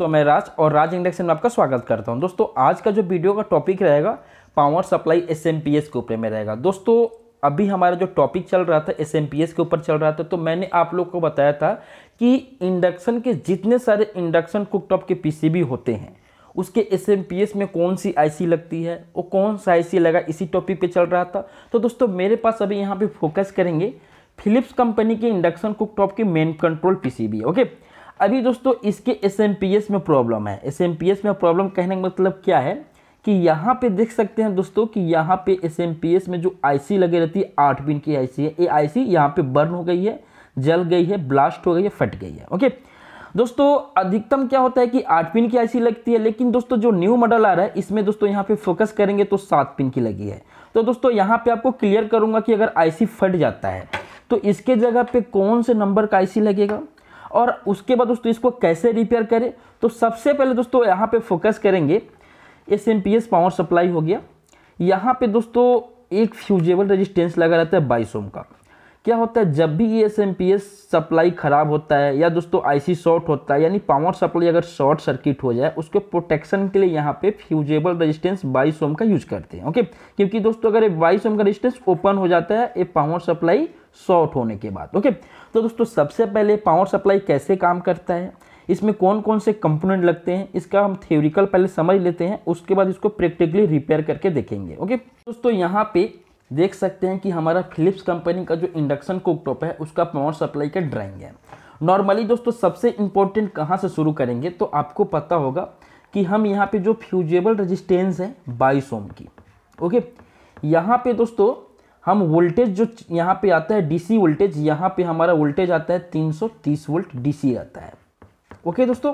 दोस्तों मैं राज और राज इंडक्शन में आपका स्वागत करता हूं दोस्तों आज का जो वीडियो का टॉपिक रहेगा पावर सप्लाई एस के ऊपर में रहेगा दोस्तों अभी हमारा जो टॉपिक चल रहा था एस के ऊपर चल रहा था तो मैंने आप लोग को बताया था कि इंडक्शन के जितने सारे इंडक्शन कुकटॉप के बी होते हैं उसके एस में कौन सी सी लगती है वो कौन सा सी लगा इसी टॉपिक पर चल रहा था तो दोस्तों मेरे पास अभी यहाँ पर फोकस करेंगे फिलिप्स कंपनी के इंडक्शन कुकटॉप की मेन कंट्रोल बी ओके अभी दोस्तों इसके एस में प्रॉब्लम है एस में प्रॉब्लम कहने का मतलब क्या है कि यहाँ पे देख सकते हैं दोस्तों कि यहाँ पे एस में जो आईसी लगे रहती है आठ बिन की आईसी है ये आईसी यहाँ पे बर्न हो गई है जल गई है ब्लास्ट हो गई है फट गई है ओके दोस्तों अधिकतम क्या होता है कि आठ पिन की आईसी लगती है लेकिन दोस्तों जो न्यू मॉडल आ रहा है इसमें दोस्तों यहाँ पे फोकस करेंगे तो सात पिन की लगी है तो दोस्तों यहाँ पे आपको क्लियर करूंगा कि अगर आईसी फट जाता है तो इसके जगह पे कौन से नंबर का आईसी लगेगा और उसके बाद दोस्तों इसको कैसे रिपेयर करें तो सबसे पहले दोस्तों यहाँ पे फोकस करेंगे S M P S power supply हो गया यहाँ पे दोस्तों एक फ्यूजेबल रेजिस्टेंस लगा रहता है बाईस ओम का क्या होता है जब भी ये S M P S supply ख़राब होता है या दोस्तों आईसी शॉर्ट होता है यानी पावर सप्लाई अगर शॉर्ट सर्किट हो जाए उसके प्रोटेक्शन के लिए यहाँ पे फ्यूजेबल रेजिस्टेंस बाईस ओम का यूज करते हैं ओके क्योंकि दोस्तों अगर ये बाईस ओम का रेजिस्टेंस ओपन हो जाता है ये पावर सप्लाई शॉर्ट होने के बाद ओके तो दोस्तों सबसे पहले पावर सप्लाई कैसे काम करता है इसमें कौन कौन से कंपोनेंट लगते हैं इसका हम थ्योरिकल पहले समझ लेते हैं उसके बाद इसको प्रैक्टिकली रिपेयर करके देखेंगे ओके दोस्तों यहाँ पे देख सकते हैं कि हमारा फिलिप्स कंपनी का जो इंडक्शन कुकटॉप है उसका पावर सप्लाई का ड्राइंग है नॉर्मली दोस्तों सबसे इम्पोर्टेंट कहाँ से शुरू करेंगे तो आपको पता होगा कि हम यहाँ पे जो फ्यूजेबल रजिस्टेंस है बाईस ओम की ओके यहाँ पे दोस्तों हम वोल्टेज जो यहाँ पे आता है डीसी वोल्टेज यहाँ पे हमारा वोल्टेज आता है 330 वोल्ट डीसी आता है ओके दोस्तों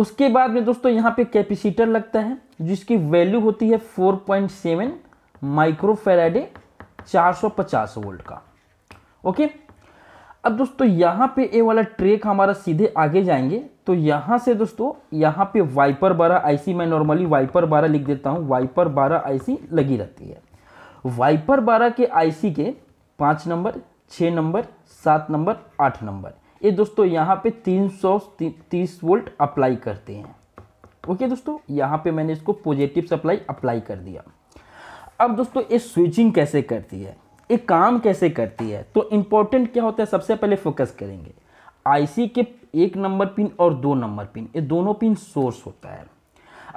उसके बाद में दोस्तों यहाँ पे कैपेसिटर लगता है जिसकी वैल्यू होती है 4.7 माइक्रोफेराडे चार वोल्ट का ओके अब दोस्तों यहाँ पे ये वाला ट्रेक हमारा सीधे आगे जाएंगे तो यहाँ से दोस्तों यहाँ पे वाइपर बारह आईसी मैं नॉर्मली वाइपर बारह लिख देता हूँ वाइपर बारह आईसी लगी रहती है वाइपर बारह के आईसी के पाँच नंबर छः नंबर सात नंबर आठ नंबर ये दोस्तों यहाँ पे तीन सौ तीस वोल्ट अप्लाई करते हैं ओके दोस्तों यहाँ पे मैंने इसको पॉजिटिव सप्लाई अप्लाई कर दिया अब दोस्तों ये स्विचिंग कैसे करती है ये काम कैसे करती है तो इम्पोर्टेंट क्या होता है सबसे पहले फोकस करेंगे आईसी के एक नंबर पिन और दो नंबर पिन ये दोनों पिन सोर्स होता है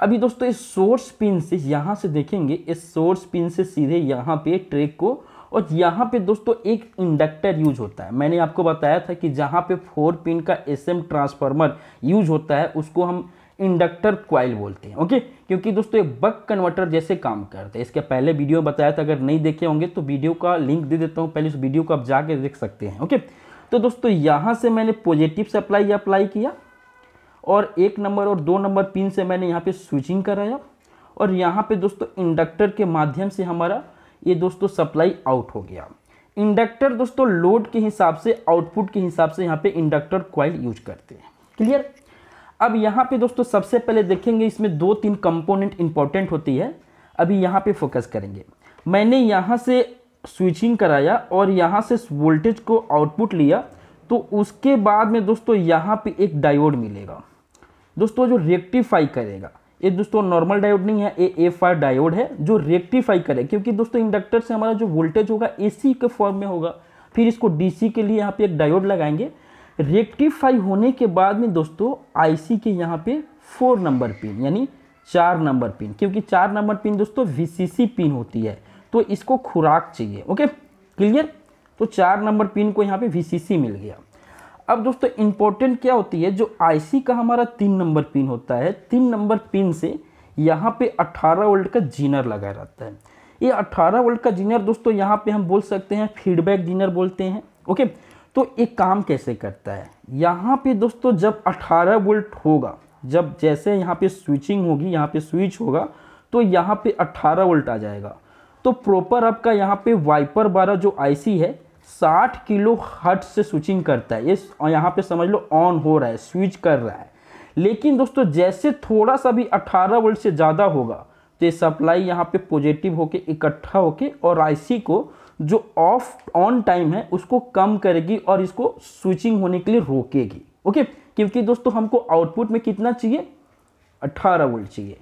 अभी दोस्तों इस सोर्स पिन से यहाँ से देखेंगे इस सोर्स पिन से सीधे यहाँ पे ट्रैक को और यहाँ पे दोस्तों एक इंडक्टर यूज होता है मैंने आपको बताया था कि जहाँ पे फोर पिन का एसएम ट्रांसफार्मर यूज होता है उसको हम इंडक्टर क्वाइल बोलते हैं ओके क्योंकि दोस्तों ये बक कन्वर्टर जैसे काम करता है इसके पहले वीडियो बताया था अगर नहीं देखे होंगे तो वीडियो का लिंक दे देता हूँ पहले उस वीडियो को आप जाके देख सकते हैं ओके तो दोस्तों यहाँ से मैंने पॉजिटिव सप्लाई अप्लाई किया और एक नंबर और दो नंबर पिन से मैंने यहाँ पे स्विचिंग कराया और यहाँ पे दोस्तों इंडक्टर के माध्यम से हमारा ये दोस्तों सप्लाई आउट हो गया इंडक्टर दोस्तों लोड के हिसाब से आउटपुट के हिसाब से यहाँ पे इंडक्टर क्वाइल यूज करते हैं क्लियर अब यहाँ पे दोस्तों सबसे पहले देखेंगे इसमें दो तीन कंपोनेंट इंपॉर्टेंट होती है अभी यहाँ पे फोकस करेंगे मैंने यहाँ से स्विचिंग कराया और यहाँ से वोल्टेज को आउटपुट लिया तो उसके बाद में दोस्तों यहाँ पे एक डायोड मिलेगा दोस्तों जो रेक्टिफाई करेगा ये दोस्तों नॉर्मल डायोड नहीं है ये एफ आर डायोड है जो रेक्टिफाई करे क्योंकि दोस्तों इंडक्टर से हमारा जो वोल्टेज होगा एसी के फॉर्म में होगा फिर इसको डीसी के लिए यहाँ पे एक डायोड लगाएंगे रेक्टिफाई होने के बाद में दोस्तों आईसी के यहाँ पे फोर नंबर पिन यानी चार नंबर पिन क्योंकि चार नंबर पिन दोस्तों सी पिन होती है तो इसको खुराक चाहिए ओके क्लियर तो चार नंबर पिन को यहाँ पे सी मिल गया अब दोस्तों इम्पोर्टेंट क्या होती है जो आईसी का हमारा तीन नंबर पिन होता है तीन नंबर पिन से यहाँ पे 18 वोल्ट का जीनर लगा रहता है ये 18 वोल्ट का जीनर दोस्तों यहाँ पे हम बोल सकते हैं फीडबैक जीनर बोलते हैं ओके तो ये काम कैसे करता है यहाँ पे दोस्तों जब 18 वोल्ट होगा जब जैसे यहाँ पे स्विचिंग होगी यहाँ पे स्विच होगा तो यहाँ पे 18 वोल्ट आ जाएगा तो प्रॉपर आपका यहाँ पे वाइपर बारह जो आईसी है साठ किलो हट से स्विचिंग करता है ये यहाँ पे समझ लो ऑन हो रहा है स्विच कर रहा है लेकिन दोस्तों जैसे थोड़ा सा भी 18 वोल्ट से ज़्यादा होगा तो ये सप्लाई यहाँ पे पॉजिटिव होके इकट्ठा होके और आईसी को जो ऑफ ऑन टाइम है उसको कम करेगी और इसको स्विचिंग होने के लिए रोकेगी ओके क्योंकि दोस्तों हमको आउटपुट में कितना चाहिए अट्ठारह वोल्ट चाहिए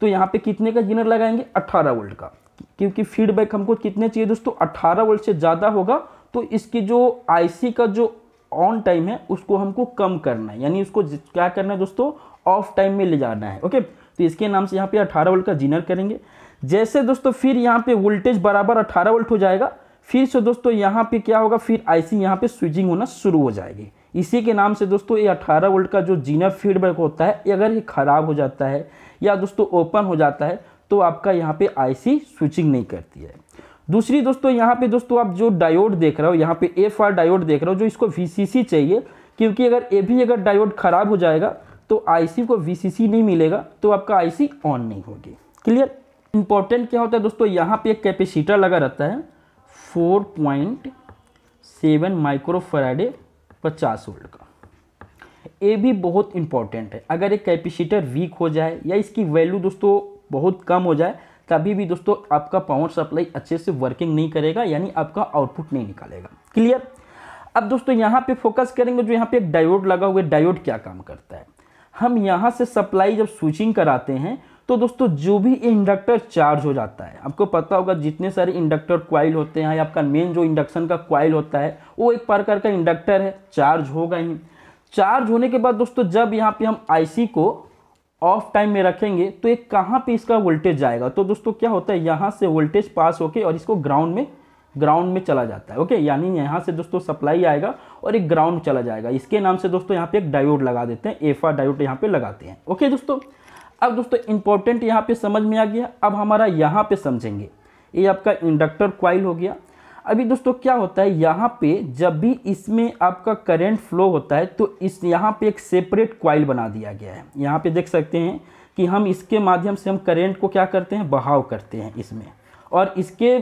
तो यहाँ पे कितने का गिनर लगाएंगे 18 वोल्ट का क्योंकि फीडबैक हमको कितने चाहिए दोस्तों 18 वोल्ट से ज़्यादा होगा तो इसकी जो आईसी का जो ऑन टाइम है उसको हमको कम करना है यानी उसको क्या करना है दोस्तों ऑफ टाइम में ले जाना है ओके तो इसके नाम से यहाँ पे 18 वोल्ट का जीनर करेंगे जैसे दोस्तों फिर यहाँ पे वोल्टेज बराबर 18 वोल्ट हो जाएगा फिर से दोस्तों यहाँ पे क्या होगा फिर आई सी यहाँ पर स्विचिंग होना शुरू हो जाएगी इसी के नाम से दोस्तों ये अठारह वोल्ट का जो जीनर फीडबैक होता है अगर ये ख़राब हो जाता है या दोस्तों ओपन हो जाता है तो आपका यहाँ पे आईसी स्विचिंग नहीं करती है दूसरी दोस्तों यहाँ पे दोस्तों आप जो डायोड देख रहे हो यहाँ पे एफ आर डायोड देख रहे हो जो इसको वी चाहिए क्योंकि अगर ए भी अगर डायोड खराब हो जाएगा तो आईसी को वी नहीं मिलेगा तो आपका आईसी ऑन नहीं होगी क्लियर इंपॉर्टेंट क्या होता है दोस्तों यहाँ पे एक कैपेसिटर लगा रहता है फोर पॉइंट सेवन माइक्रोफ्राइडे पचास वोल्ट का ये भी बहुत इंपॉर्टेंट है अगर एक कैपेसिटर वीक हो जाए या इसकी वैल्यू दोस्तों बहुत कम हो जाए कभी भी दोस्तों आपका पावर सप्लाई अच्छे से वर्किंग नहीं करेगा यानी आपका आउटपुट नहीं निकालेगा क्लियर अब दोस्तों यहाँ पे फोकस करेंगे जो यहाँ पे एक डायोड लगा हुआ है डायोड क्या काम करता है हम यहाँ से सप्लाई जब स्विचिंग कराते हैं तो दोस्तों जो भी इंडक्टर चार्ज हो जाता है आपको पता होगा जितने सारे इंडक्टर क्वाइल होते हैं आपका मेन जो इंडक्शन का क्वाइल होता है वो एक प्रकार का इंडक्टर है चार्ज होगा ही चार्ज होने के बाद दोस्तों जब यहाँ पे हम आईसी को ऑफ टाइम में रखेंगे तो एक कहाँ पे इसका वोल्टेज जाएगा तो दोस्तों क्या होता है यहाँ से वोल्टेज पास होके और इसको ग्राउंड में ग्राउंड में चला जाता है ओके यानी यहाँ से दोस्तों सप्लाई आएगा और एक ग्राउंड चला जाएगा इसके नाम से दोस्तों यहाँ पे एक डायोड लगा देते हैं एफा डायोड यहाँ पे लगाते हैं ओके दोस्तों अब दोस्तों इंपॉर्टेंट यहाँ पे समझ में आ गया अब हमारा यहाँ पे समझेंगे ये आपका इंडक्टर क्वाइल हो गया अभी दोस्तों क्या होता है यहाँ पे जब भी इसमें आपका करंट फ्लो होता है तो इस यहाँ पे एक सेपरेट क्वाइल बना दिया गया है यहाँ पे देख सकते हैं कि हम इसके माध्यम से हम करंट को क्या करते हैं बहाव करते हैं इसमें और इसके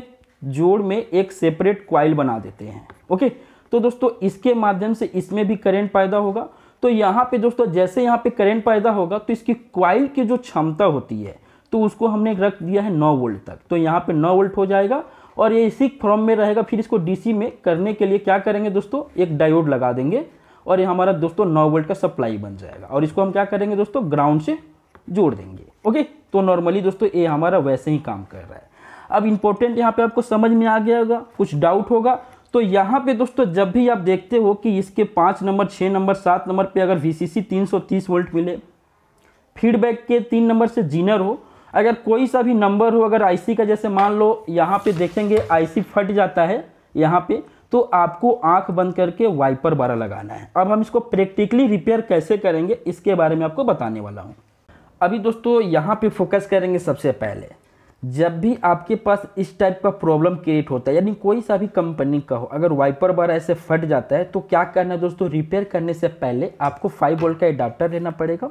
जोड़ में एक सेपरेट क्वाइल बना देते हैं ओके तो दोस्तों इसके माध्यम से इसमें भी करेंट पैदा होगा तो यहाँ पे दोस्तों जैसे यहाँ पे करेंट पैदा होगा तो इसकी क्वाइल की जो क्षमता होती है तो उसको हमने रख दिया है नौ वोल्ट तक तो यहाँ पे नौ वोल्ट हो जाएगा और ये इसी फॉर्म में रहेगा फिर इसको डीसी में करने के लिए क्या करेंगे दोस्तों एक डायोड लगा देंगे और ये हमारा दोस्तों नौ वोल्ट का सप्लाई बन जाएगा और इसको हम क्या करेंगे दोस्तों ग्राउंड से जोड़ देंगे ओके तो नॉर्मली दोस्तों ये हमारा वैसे ही काम कर रहा है अब इम्पोर्टेंट यहाँ पर आपको समझ में आ गया होगा कुछ डाउट होगा तो यहाँ पे दोस्तों जब भी आप देखते हो कि इसके पाँच नंबर छः नंबर सात नंबर पे अगर वी सी सी तीन सौ तीस वोल्ट मिले फीडबैक के तीन नंबर से जीनर हो अगर कोई सा भी नंबर हो अगर आईसी का जैसे मान लो यहाँ पे देखेंगे आईसी फट जाता है यहाँ पे तो आपको आंख बंद करके वाइपर बारह लगाना है अब हम इसको प्रैक्टिकली रिपेयर कैसे करेंगे इसके बारे में आपको बताने वाला हूँ अभी दोस्तों यहाँ पे फोकस करेंगे सबसे पहले जब भी आपके पास इस टाइप का प्रॉब्लम क्रिएट होता है यानी कोई सा भी कंपनी का हो अगर वाइपर बार ऐसे फट जाता है तो क्या करना है दोस्तों रिपेयर करने से पहले आपको फाइव वोल्ट का एडाप्टर लेना पड़ेगा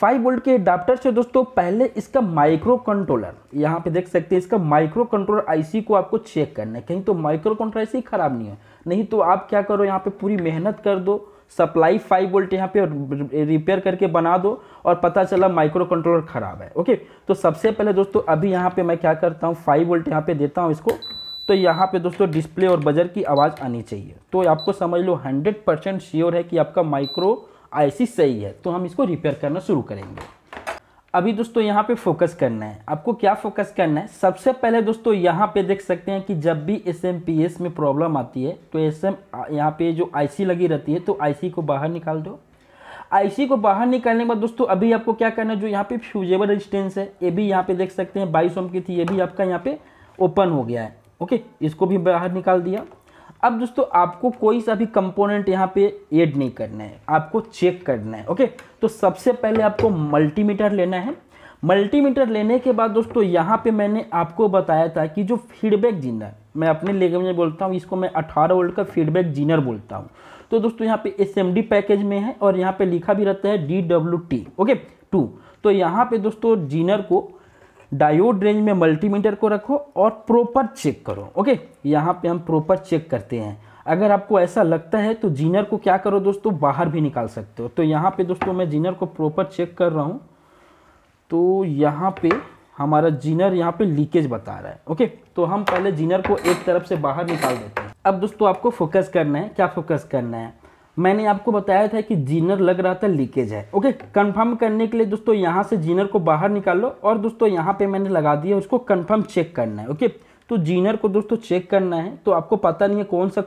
फाइव वोल्ट के अडाप्टर से दोस्तों पहले इसका माइक्रो कंट्रोलर यहाँ पे देख सकते हैं इसका माइक्रो कंट्रोलर आईसी को आपको चेक करना है कहीं तो माइक्रो कंट्रोलर आईसी खराब नहीं है नहीं तो आप क्या करो यहाँ पे पूरी मेहनत कर दो सप्लाई फाइव वोल्ट यहाँ पे रिपेयर करके बना दो और पता चला माइक्रो कंट्रोलर ख़राब है ओके तो सबसे पहले दोस्तों अभी यहाँ पे मैं क्या करता हूँ फाइव वोल्ट यहाँ पे देता हूँ इसको तो यहाँ पे दोस्तों डिस्प्ले और बजर की आवाज़ आनी चाहिए तो आपको समझ लो हंड्रेड परसेंट श्योर है कि आपका माइक्रो आईसी सही है तो हम इसको रिपेयर करना शुरू करेंगे अभी दोस्तों यहाँ पे फोकस करना है आपको क्या फोकस करना है सबसे पहले दोस्तों यहाँ पे देख सकते हैं कि जब भी एस में प्रॉब्लम आती है तो एस एम यहाँ पे जो आईसी लगी रहती है तो आईसी को बाहर निकाल दो आईसी को बाहर निकालने के बाद दोस्तों अभी आपको क्या करना है जो यहाँ पे फ्यूजेबल रेजिस्टेंस है ये भी यहाँ पे देख सकते हैं बाईस ओम की थी ये भी आपका यहाँ पे ओपन हो गया है ओके इसको भी बाहर निकाल दिया अब दोस्तों आपको कोई सा भी कंपोनेंट यहाँ पे ऐड नहीं करना है आपको चेक करना है ओके तो सबसे पहले आपको मल्टीमीटर लेना है मल्टीमीटर लेने के बाद दोस्तों यहाँ पे मैंने आपको बताया था कि जो फीडबैक जीनर मैं अपने लेगे में बोलता हूँ इसको मैं 18 वोल्ट का फीडबैक जीनर बोलता हूँ तो दोस्तों यहाँ पे एस पैकेज में है और यहाँ पे लिखा भी रहता है डी ओके टू तो यहाँ पे दोस्तों जीनर को डायोड रेंज में मल्टीमीटर को रखो और प्रॉपर चेक करो ओके यहाँ पे हम प्रॉपर चेक करते हैं अगर आपको ऐसा लगता है तो जीनर को क्या करो दोस्तों बाहर भी निकाल सकते हो तो यहाँ पे दोस्तों मैं जीनर को प्रॉपर चेक कर रहा हूँ तो यहाँ पे हमारा जीनर यहाँ पे लीकेज बता रहा है ओके तो हम पहले जीनर को एक तरफ से बाहर निकाल देते हैं अब दोस्तों आपको फोकस करना है क्या फोकस करना है मैंने आपको बताया था कि जीनर लग रहा था लीकेज है ओके कंफर्म करने के लिए दोस्तों यहाँ से जीनर को बाहर निकाल लो और दोस्तों यहाँ पे मैंने लगा दिया उसको कंफर्म चेक करना है ओके तो जीनर को दोस्तों चेक करना है तो आपको पता नहीं है कौन सा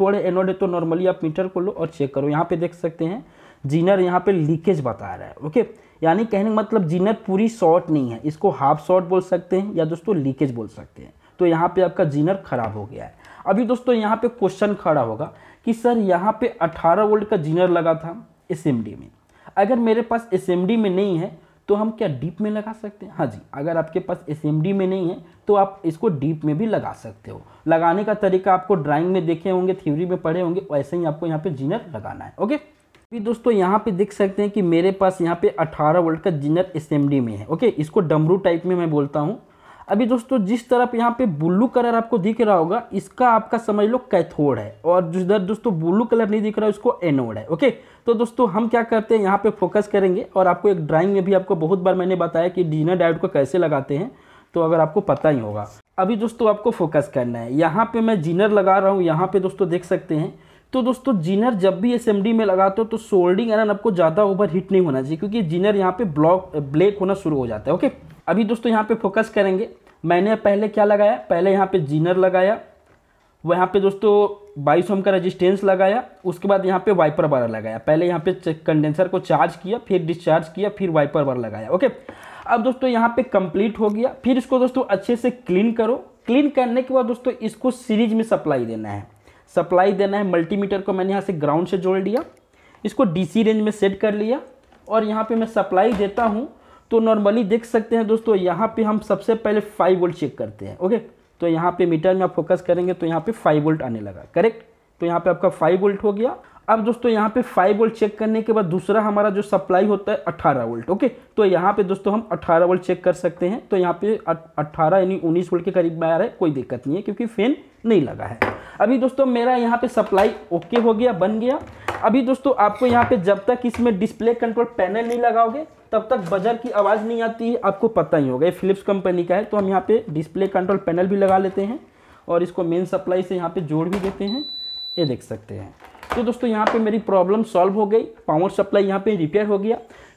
थोड़े एनोड है तो नॉर्मली आप मीटर को लो और चेक करो यहाँ पे देख सकते हैं जीनर यहाँ पे लीकेज बता रहा है ओके यानी कहने का मतलब जीनर पूरी शॉर्ट नहीं है इसको हाफ शॉर्ट बोल सकते हैं या दोस्तों लीकेज बोल सकते हैं तो यहाँ पे आपका जीनर खराब हो गया है अभी दोस्तों यहाँ पे क्वेश्चन खड़ा होगा कि सर यहाँ पे 18 वोल्ट का जीनर लगा था एस में अगर मेरे पास एस में नहीं है तो हम क्या डीप में लगा सकते हैं हाँ जी अगर आपके पास एस में नहीं है तो आप इसको डीप में भी लगा सकते हो लगाने का तरीका आपको ड्राइंग में देखे होंगे थ्योरी में पढ़े होंगे वैसे ही आपको यहाँ पे जीनर लगाना है ओके अभी दोस्तों यहाँ पे देख सकते हैं कि मेरे पास यहाँ पे 18 वोल्ट का जीनर एस में है ओके इसको डमरू टाइप में मैं बोलता हूँ अभी दोस्तों जिस तरफ यहाँ पे ब्लू कलर आपको दिख रहा होगा इसका आपका समझ लो कैथोड है और जिस दर दोस्तों ब्लू कलर नहीं दिख रहा है उसको एनोड है ओके तो दोस्तों हम क्या करते हैं यहाँ पे फोकस करेंगे और आपको एक ड्राइंग में भी आपको बहुत बार मैंने बताया कि डिनर डायोड को कैसे लगाते हैं तो अगर आपको पता ही होगा अभी दोस्तों आपको फोकस करना है यहाँ पे मैं जीनर लगा रहा हूँ यहाँ पे दोस्तों देख सकते हैं तो दोस्तों जीनर जब भी एस में लगाते हो तो सोल्डिंग एरन आपको ज़्यादा ओवर हीट नहीं होना चाहिए क्योंकि जीनर यहाँ पे ब्लॉक ब्लैक होना शुरू हो जाता है ओके अभी दोस्तों यहाँ पे फोकस करेंगे मैंने पहले क्या लगाया पहले यहाँ पे जीनर लगाया वो यहाँ पे दोस्तों बाईस ओम का रेजिस्टेंस लगाया उसके बाद यहाँ पे वाइपर बार लगाया पहले यहाँ पे कंडेंसर को चार्ज किया फिर डिस्चार्ज किया फिर वाइपर बार लगाया ओके अब दोस्तों यहाँ पे कंप्लीट हो गया फिर इसको दोस्तों अच्छे से क्लीन करो क्लीन करने के बाद दोस्तों इसको सीरीज में सप्लाई देना है सप्लाई देना है मल्टीमीटर को मैंने यहाँ से ग्राउंड से जोड़ लिया इसको डीसी रेंज में सेट कर लिया और यहाँ पे मैं सप्लाई देता हूँ तो नॉर्मली देख सकते हैं दोस्तों यहाँ पे हम सबसे पहले फाइव वोल्ट चेक करते हैं ओके तो यहाँ पे मीटर में आप फोकस करेंगे तो यहाँ पे फाइव वोल्ट आने लगा करेक्ट तो यहाँ पे आपका फाइव वोल्ट हो गया अब दोस्तों यहाँ पे फाइव वोल्ट चेक करने के बाद दूसरा हमारा जो सप्लाई होता है अट्ठारह वोल्ट ओके तो यहाँ पे दोस्तों हम अट्ठारह वोल्ट चेक कर सकते हैं तो यहाँ पे अट्ठारह यानी उन्नीस वोल्ट के करीब में आ रहा है कोई दिक्कत नहीं है क्योंकि फैन नहीं लगा है अभी दोस्तों मेरा यहाँ पे सप्लाई ओके हो गया बन गया अभी दोस्तों आपको यहाँ पे जब तक इसमें डिस्प्ले कंट्रोल पैनल नहीं लगाओगे तब तक बजर की आवाज़ नहीं आती है आपको पता ही होगा ये फिलिप्स कंपनी का है तो हम यहाँ पे डिस्प्ले कंट्रोल पैनल भी लगा लेते हैं और इसको मेन सप्लाई से यहाँ पे जोड़ भी देते हैं ये देख सकते हैं तो दोस्तों यहाँ पे मेरी प्रॉब्लम सॉल्व हो गई पावर सप्लाई यहाँ पे रिपेयर हो गया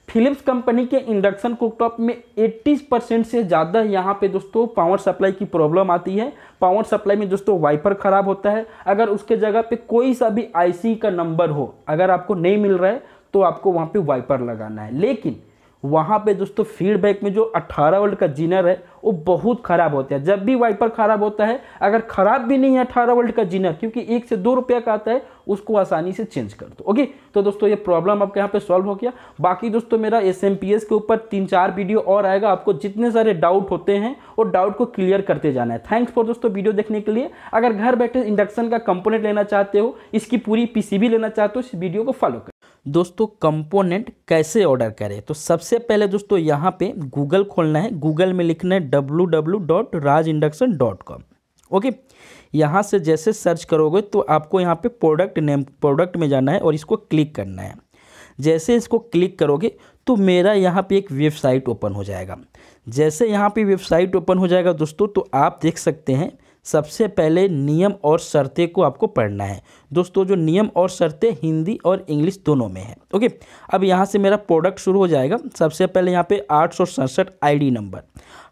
फिलिप्स कंपनी के इंडक्शन कुकटॉप में 80 परसेंट से ज़्यादा यहाँ पे दोस्तों पावर सप्लाई की प्रॉब्लम आती है पावर सप्लाई में दोस्तों वाइपर ख़राब होता है अगर उसके जगह पे कोई सा भी आईसी का नंबर हो अगर आपको नहीं मिल रहा है तो आपको वहाँ पे वाइपर लगाना है लेकिन वहाँ पे दोस्तों फीडबैक में जो 18 वोल्ट का जीनर है वो बहुत ख़राब होता है जब भी वाइपर ख़राब होता है अगर ख़राब भी नहीं है 18 वोल्ट का जीनर क्योंकि एक से दो रुपया का आता है उसको आसानी से चेंज कर दो ओके तो दोस्तों ये प्रॉब्लम आपके यहाँ पे सॉल्व हो गया बाकी दोस्तों मेरा एस के ऊपर तीन चार वीडियो और आएगा आपको जितने सारे डाउट होते हैं वो डाउट को क्लियर करते जाना है थैंक्स फॉर दोस्तों वीडियो देखने के लिए अगर घर बैठे इंडक्शन का कंपोनेंट लेना चाहते हो इसकी पूरी पी लेना चाहते हो इस वीडियो को फॉलो दोस्तों कंपोनेंट कैसे ऑर्डर करें तो सबसे पहले दोस्तों यहाँ पे गूगल खोलना है गूगल में लिखना है W W dot Raj induction dot com okay यहाँ से जैसे सर्च करोगे तो आपको यहाँ पे प्रोडक्ट नेम प्रोडक्ट में जाना है और इसको क्लिक करना है जैसे इसको क्लिक करोगे तो मेरा यहाँ पे एक वेबसाइट ओपन हो जाएगा जैसे यहाँ पे वेबसाइट ओपन हो जाएगा दोस्तों तो आप देख सकते हैं सबसे पहले नियम और शर्तें को आपको पढ़ना है दोस्तों जो नियम और शर्तें हिंदी और इंग्लिश दोनों में है ओके अब यहाँ से मेरा प्रोडक्ट शुरू हो जाएगा सबसे पहले यहाँ पे आठ सौ सड़सठ आई नंबर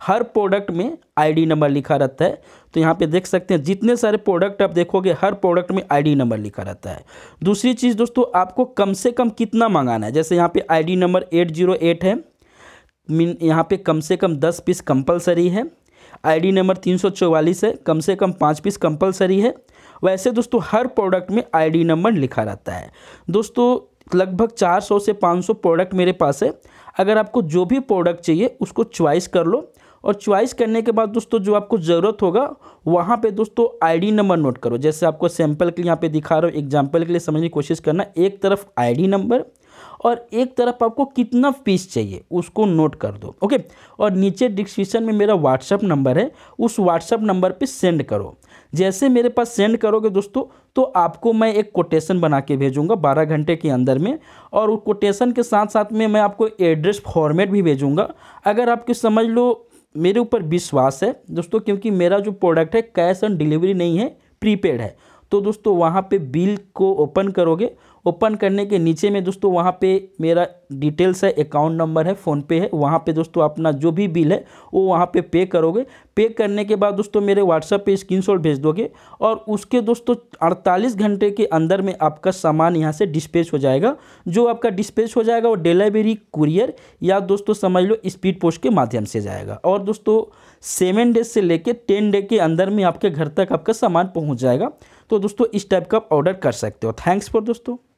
हर प्रोडक्ट में आईडी नंबर लिखा रहता है तो यहाँ पे देख सकते हैं जितने सारे प्रोडक्ट आप देखोगे हर प्रोडक्ट में आईडी नंबर लिखा रहता है दूसरी चीज़ दोस्तों आपको कम से कम कितना मंगाना है जैसे यहाँ पे ID number eight zero eight है मीन यहाँ पे कम से कम दस पीस कंपलसरी है आईडी नंबर तीन है कम से कम पाँच पीस कंपलसरी है वैसे दोस्तों हर प्रोडक्ट में आईडी नंबर लिखा रहता है दोस्तों लगभग 400 से 500 प्रोडक्ट मेरे पास है अगर आपको जो भी प्रोडक्ट चाहिए उसको च्वाइस कर लो और च्वाइस करने के बाद दोस्तों जो आपको ज़रूरत होगा वहाँ पे दोस्तों आईडी नंबर नोट करो जैसे आपको सैंपल के लिए यहाँ पे दिखा रहा हूँ एग्जाम्पल के लिए समझने की कोशिश करना एक तरफ आईडी नंबर और एक तरफ आपको कितना पीस चाहिए उसको नोट कर दो ओके और नीचे डिस्क्रिप्शन में मेरा व्हाट्सअप नंबर है उस व्हाट्सअप नंबर पर सेंड करो जैसे मेरे पास सेंड करोगे दोस्तों तो आपको मैं एक कोटेशन बना के भेजूँगा बारह घंटे के अंदर में और उस कोटेशन के साथ साथ में मैं आपको एड्रेस फॉर्मेट भी भेजूँगा अगर आपके समझ लो मेरे ऊपर विश्वास है दोस्तों क्योंकि मेरा जो प्रोडक्ट है कैश ऑन डिलीवरी नहीं है प्रीपेड है तो दोस्तों वहाँ पे बिल को ओपन करोगे ओपन करने के नीचे में दोस्तों वहाँ पे मेरा डिटेल्स है अकाउंट नंबर है फ़ोनपे है वहाँ पे दोस्तों अपना जो भी बिल है वो वहाँ पे पे करोगे पे करने के बाद दोस्तों मेरे व्हाट्सएप पे स्क्रीनशॉट भेज दोगे और उसके दोस्तों 48 घंटे के अंदर में आपका सामान यहाँ से डिस्पेच हो जाएगा जो आपका डिस्पेच हो जाएगा वो डिलीवरी कुरियर या दोस्तों समझ लो स्पीड पोस्ट के माध्यम से जाएगा और दोस्तों सेवन डेज से लेकर टेन डे के अंदर में आपके घर तक आपका सामान पहुँच जाएगा तो दोस्तों इस टाइप का आप ऑर्डर कर सकते हो थैंक्स फॉर दोस्तों